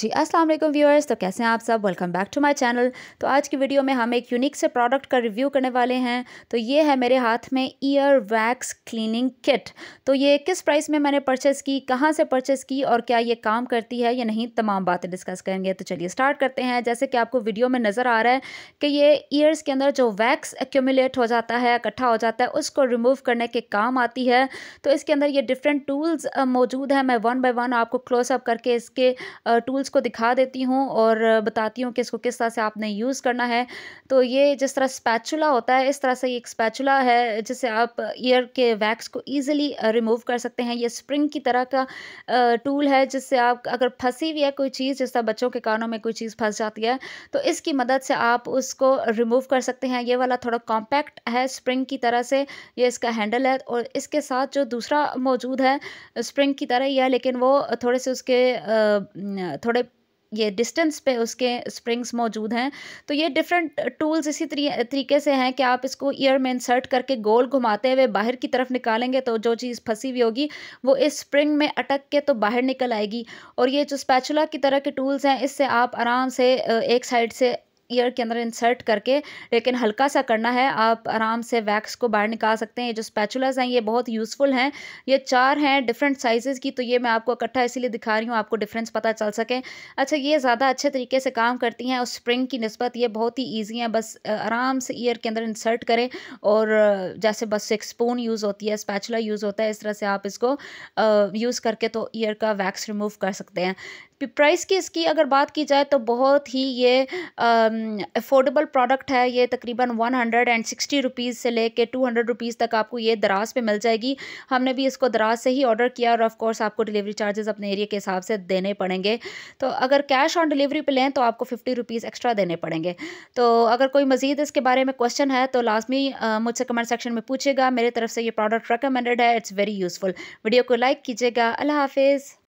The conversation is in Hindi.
जी अस्सलाम वालेकुम व्यूअर्स तो कैसे हैं आप सब welcome back to my channel तो आज की वीडियो में हम एक यूनिक से प्रोडक्ट का रिव्यू करने वाले हैं तो ये है मेरे हाथ में ईयर वैक्स क्लीनिंग किट तो ये किस प्राइस में मैंने परचेस की कहाँ से परचेस की और क्या ये काम करती है या नहीं तमाम बातें डिस्कस करेंगे तो चलिए स्टार्ट करते हैं जैसे कि आपको वीडियो में नज़र आ रहा है कि ये ईयर्स के अंदर जो वैक्स एक्यूमुलेट हो जाता है इकट्ठा हो जाता है उसको रिमूव करने के काम आती है तो इसके अंदर ये डिफरेंट टूल्स मौजूद हैं मैं वन बाई वन आपको क्लोजअप करके इसके टूल टूल्स को दिखा देती हूँ और बताती हूँ कि इसको किस तरह से आपने यूज़ करना है तो ये जिस तरह स्पैचुला होता है इस तरह से ये एक स्पैचुला है जिससे आप ईयर के वैक्स को ईजिली रिमूव कर सकते हैं ये स्प्रिंग की तरह का टूल है जिससे आप अगर फंसी हुई है कोई चीज़ जिस तरह बच्चों के कानों में कोई चीज़ फंस जाती है तो इसकी मदद से आप उसको रिमूव कर सकते हैं ये वाला थोड़ा कॉम्पैक्ट है स्प्रिंग की तरह से ये इसका हैंडल है और इसके साथ जो दूसरा मौजूद है स्प्रिंग की तरह ही है लेकिन वो थोड़े से उसके थोड़ा थोड़े ये डिस्टेंस पे उसके स्प्रिंग्स मौजूद हैं तो ये डिफरेंट टूल्स इसी तरीके से हैं कि आप इसको ईयर में इंसर्ट करके गोल घुमाते हुए बाहर की तरफ निकालेंगे तो जो चीज़ फंसी हुई होगी वो इस स्प्रिंग में अटक के तो बाहर निकल आएगी और ये जो स्पैचुला की तरह के टूल्स हैं इससे आप आराम से एक साइड से ईयर के अंदर इंसर्ट करके लेकिन हल्का सा करना है आप आराम से वैक्स को बाहर निकाल सकते हैं ये जो स्पैचुलाज हैं ये बहुत यूज़फुल हैं ये चार हैं डिफरेंट साइज़ की तो ये मैं आपको इकट्ठा इसीलिए दिखा रही हूँ आपको डिफरेंस पता चल सके अच्छा ये ज़्यादा अच्छे तरीके से काम करती हैं और स्प्रिंग की नस्बत ये बहुत ही ईजी है बस आराम से ईयर के अंदर इंसर्ट करें और जैसे बस एक स्पून यूज़ होती है स्पैचुला यूज़ होता है इस तरह से आप इसको यूज़ करके तो ईयर का वैक्स रिमूव कर सकते हैं प्राइस की इसकी अगर बात की जाए तो बहुत ही ये आ, अफोर्डेबल um, प्रोडक्ट है ये तकरीबन one hundred and sixty rupees से ले कर टू हंड्रेड रुपीज़ तक आपको ये दराज पे मिल जाएगी हमने भी इसको दराज से ही ऑर्डर किया और ऑफ़ आपको डिलीवरी चार्जेस अपने एरिया के हिसाब से देने पड़ेंगे तो अगर कैश ऑन डिलीवरी पे लें तो आपको फिफ्टी रुपीज़ एक्स्ट्रा देने पड़ेंगे तो अगर कोई मज़ीद इसके बारे में क्वेश्चन है तो लाजमी मुझसे कमेंट सेक्शन में पूछेगा मेरे तरफ से ये प्रोडक्ट रिकमेंडेड है इट्स वेरी यूज़फुल वीडियो को लाइक कीजिएगा अल्लाह हाफिज़